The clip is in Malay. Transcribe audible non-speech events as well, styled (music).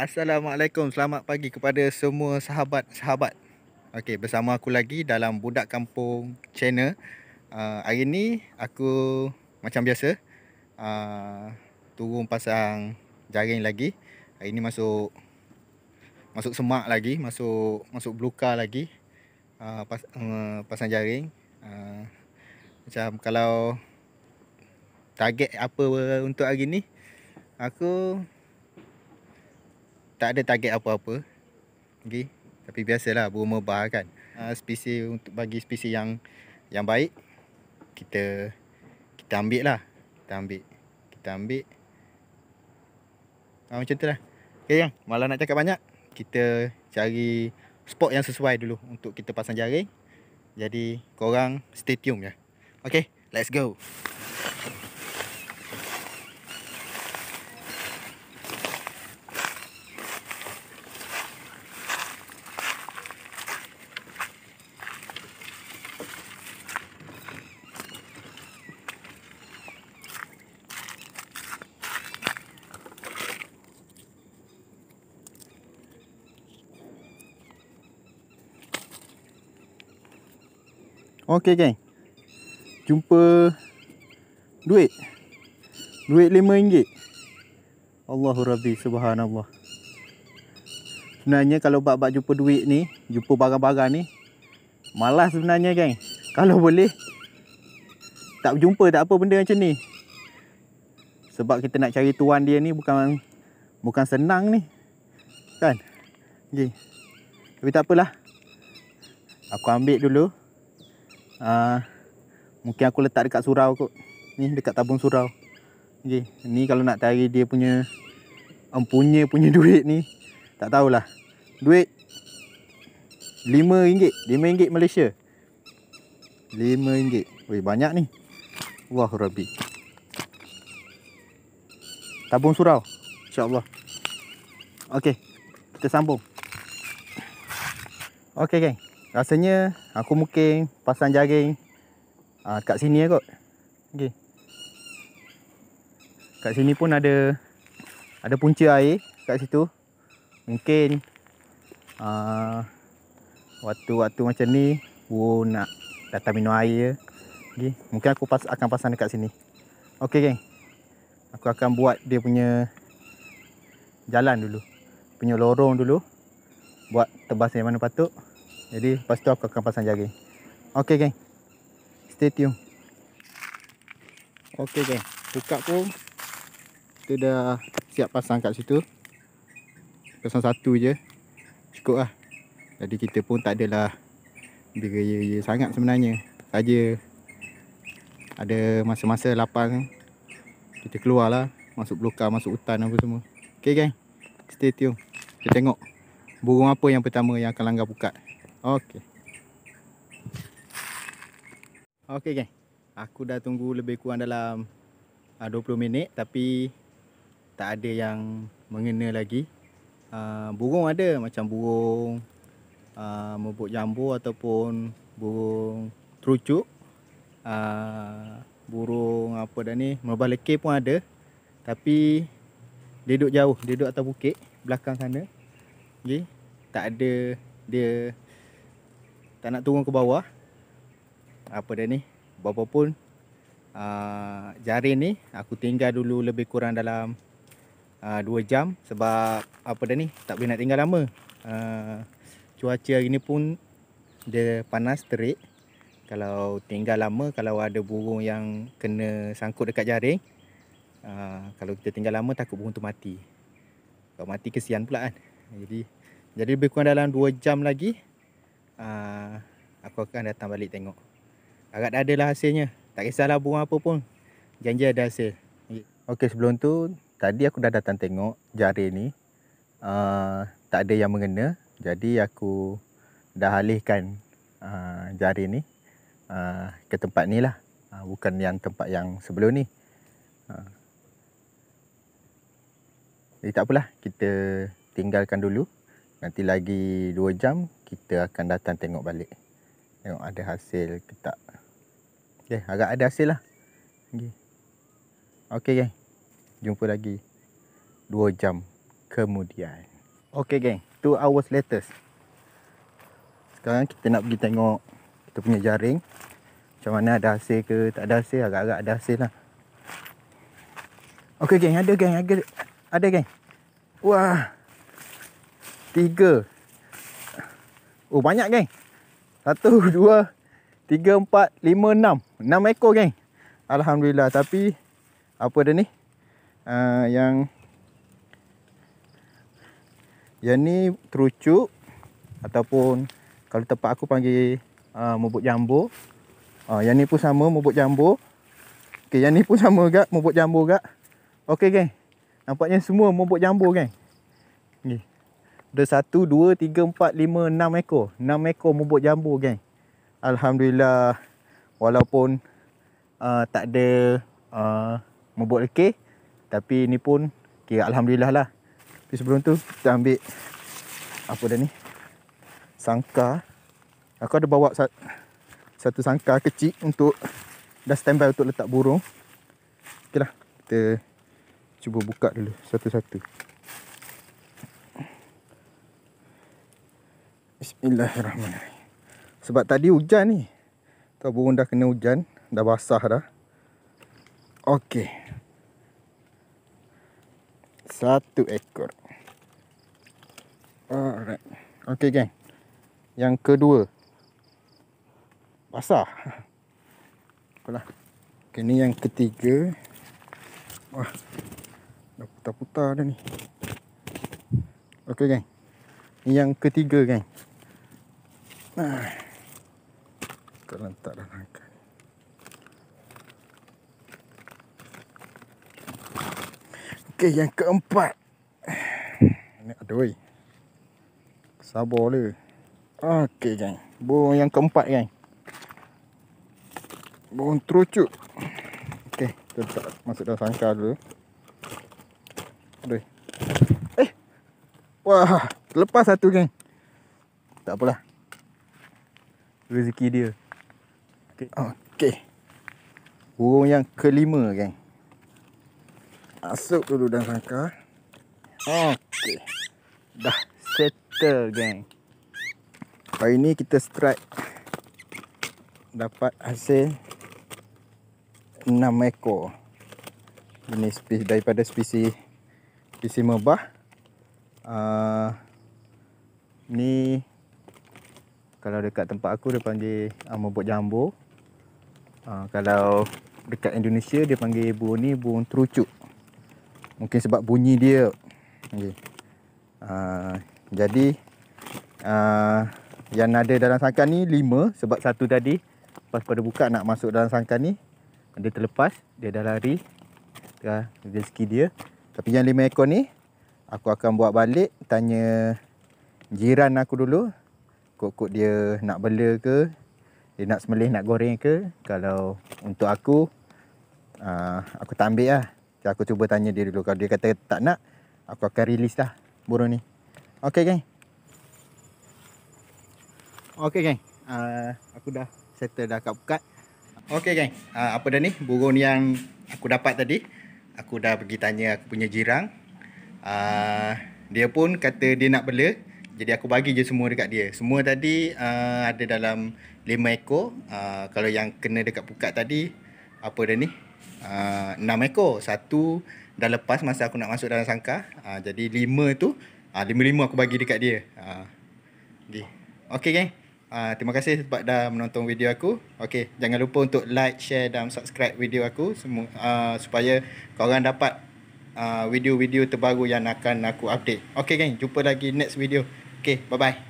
Assalamualaikum, selamat pagi kepada semua sahabat-sahabat Okey, bersama aku lagi dalam Budak Kampung Channel uh, Hari ni aku macam biasa uh, Turun pasang jaring lagi Hari ni masuk Masuk semak lagi, masuk masuk bluka lagi uh, pas, uh, Pasang jaring uh, Macam kalau Target apa untuk hari ni Aku tak ada target apa-apa. Okey. Tapi biasalah burung merbah kan. Ha, spesies untuk bagi spesies yang yang baik kita kita ambil lah. Kita ambil. Kita ambil. Ha, macam itulah. Okey yang malah nak cakap banyak. Kita cari spot yang sesuai dulu untuk kita pasang jaring. Jadi korang stay tune ya. Okey, let's go. Okey geng. Jumpa duit. Duit RM5. Allahu Rabbi subhanallah. Sebenarnya kalau bab-bab jumpa duit ni, jumpa barang-barang ni malas sebenarnya geng. Kalau boleh tak jumpa tak apa benda macam ni. Sebab kita nak cari tuan dia ni bukan bukan senang ni. Kan? Okey. Tapi tak apalah. Aku ambil dulu uh, mungkin aku letak dekat surau kot ni dekat tabung surau okay. ni kalau nak cari dia punya empunya um, punya (laughs) duit ni tak tahulah duit RM5 RM5 Malaysia RM5 Weh banyak ni Wah Rabi Tabung surau InsyaAllah Okay Kita sambung Okay geng rasanya aku mungkin pasang jaring uh, kat sini ya kot. Okay. Kat sini pun ada ada punca air kat situ. Mungkin ah, waktu-waktu uh, macam ni pun nak datang minum air. Okay. Mungkin aku pas akan pasang dekat sini. Okay geng. Aku akan buat dia punya jalan dulu. Punya lorong dulu. Buat tebas yang mana patut. Jadi lepas tu aku akan pasang jari Okay geng Stay tune Okay geng Buka pun Kita dah siap pasang kat situ Pasang satu je Cukup lah Jadi kita pun tak adalah Beraya-raya sangat sebenarnya Saja Ada masa-masa lapang Kita keluar lah Masuk blokar, masuk hutan apa semua Okay geng Stay tune Kita tengok Burung apa yang pertama yang akan langgar pukat Okey. Okey geng. Aku dah tunggu lebih kurang dalam 20 ah, minit tapi tak ada yang mengena lagi. Uh, burung ada macam burung uh, ah, mebuk jambu ataupun burung trucuk uh, burung apa dah ni merbah lekir pun ada tapi dia duduk jauh dia duduk atas bukit belakang sana okay. tak ada dia tak nak turun ke bawah apa dia ni berapa pun uh, ah, jarin ni aku tinggal dulu lebih kurang dalam uh, jam sebab apa dia ni tak boleh nak tinggal lama uh, cuaca hari ni pun dia panas terik kalau tinggal lama kalau ada burung yang kena sangkut dekat jaring, uh, kalau kita tinggal lama takut burung tu mati kalau mati kesian pula kan jadi jadi lebih kurang dalam 2 jam lagi Ah, aku akan datang balik tengok. Agak dah ada lah hasilnya. Tak kisahlah buang apa pun. Janji ada hasil. Okey sebelum tu tadi aku dah datang tengok jari ni uh, tak ada yang mengena. Jadi aku dah alihkan uh, jari ni uh, ke tempat ni lah. Uh, bukan yang tempat yang sebelum ni. Jadi uh. eh, tak apalah kita tinggalkan dulu. Nanti lagi 2 jam kita akan datang tengok balik. Tengok ada hasil ke tak. Okay, agak ada hasil lah. Okay. Okay, geng. Jumpa lagi. Dua jam kemudian. Okay, geng. Two hours later. Sekarang kita nak pergi tengok kita punya jaring. Macam mana ada hasil ke tak ada hasil. Agak-agak ada hasil lah. Okay, geng. Ada, geng. Ada, ada geng. Wah. Tiga. Tiga. Oh banyak geng. Satu, (laughs) dua, tiga, empat, lima, enam. Enam ekor geng. Alhamdulillah. Tapi apa dia ni? Uh, yang yang ni terucuk ataupun kalau tempat aku panggil uh, mubuk jambu. Uh, yang ni pun sama mubuk jambu. okay yang ni pun sama juga mubuk jambu juga. Okey geng. Nampaknya semua mubuk jambu geng. Ni. Ada satu, dua, tiga, empat, lima, enam ekor. Enam ekor bubuk jambu, geng. Alhamdulillah. Walaupun uh, tak ada uh, bubuk leke. Tapi ni pun kira Alhamdulillah lah. Tapi sebelum tu, kita ambil apa dah ni. Sangka. Aku ada bawa satu, satu sangka kecil untuk dah standby untuk letak burung. Okeylah, kita cuba buka dulu satu-satu. Bismillahirrahmanirrahim. Sebab tadi hujan ni. tau burung dah kena hujan. Dah basah dah. Okey. Satu ekor. Alright. Okey, gang. Yang kedua. Basah. Apalah. Okay, ni yang ketiga. Wah. Dah putar-putar dah ni. Okey, gang, Ni yang ketiga, gang. Terlentak dah nangka. Okey, yang keempat. Ini ada weh. Sabar le. Okey, gang. Burung yang keempat, gang. Burung terucuk. Okey, kita letak masuk dalam sangkar dulu. Aduh. Eh. Wah, terlepas satu, gang. Tak apalah rezeki dia. Okey. Okey. Burung yang kelima, geng. Masuk dulu dan sangka. Okey. Dah settle, geng. Hari ni kita strike dapat hasil 6 ekor. Ini spesies daripada spesies spesies mebah. Uh, ni kalau dekat tempat aku dia panggil uh, mabuk jambu. Uh, ah, kalau dekat Indonesia dia panggil burung ni burung terucuk. Mungkin sebab bunyi dia. Okay. Uh, ah, jadi uh, yang ada dalam sangkar ni lima sebab satu tadi lepas pada buka nak masuk dalam sangkar ni dia terlepas, dia dah lari dah rezeki dia tapi yang lima ekor ni aku akan buat balik tanya jiran aku dulu kot-kot dia nak bela ke dia nak semelih nak goreng ke kalau untuk aku uh, aku tak ambil lah aku cuba tanya dia dulu kalau dia kata tak nak aku akan release lah burung ni ok geng ok geng uh, aku dah settle dah kat pukat ok geng uh, apa dah ni burung yang aku dapat tadi aku dah pergi tanya aku punya jirang uh, dia pun kata dia nak bela jadi aku bagi je semua dekat dia. Semua tadi uh, ada dalam lima ekor. Uh, kalau yang kena dekat pukat tadi, apa dia ni? Uh, 6 ekor. Satu dah lepas masa aku nak masuk dalam sangka. Uh, jadi lima tu, uh, lima lima 5 aku bagi dekat dia. Uh, okay. okay, Uh, terima kasih sebab dah menonton video aku. Okay, jangan lupa untuk like, share dan subscribe video aku. semua uh, Supaya korang dapat Uh, video-video terbaru yang akan aku update Okay gang, jumpa lagi next video Okay, bye-bye.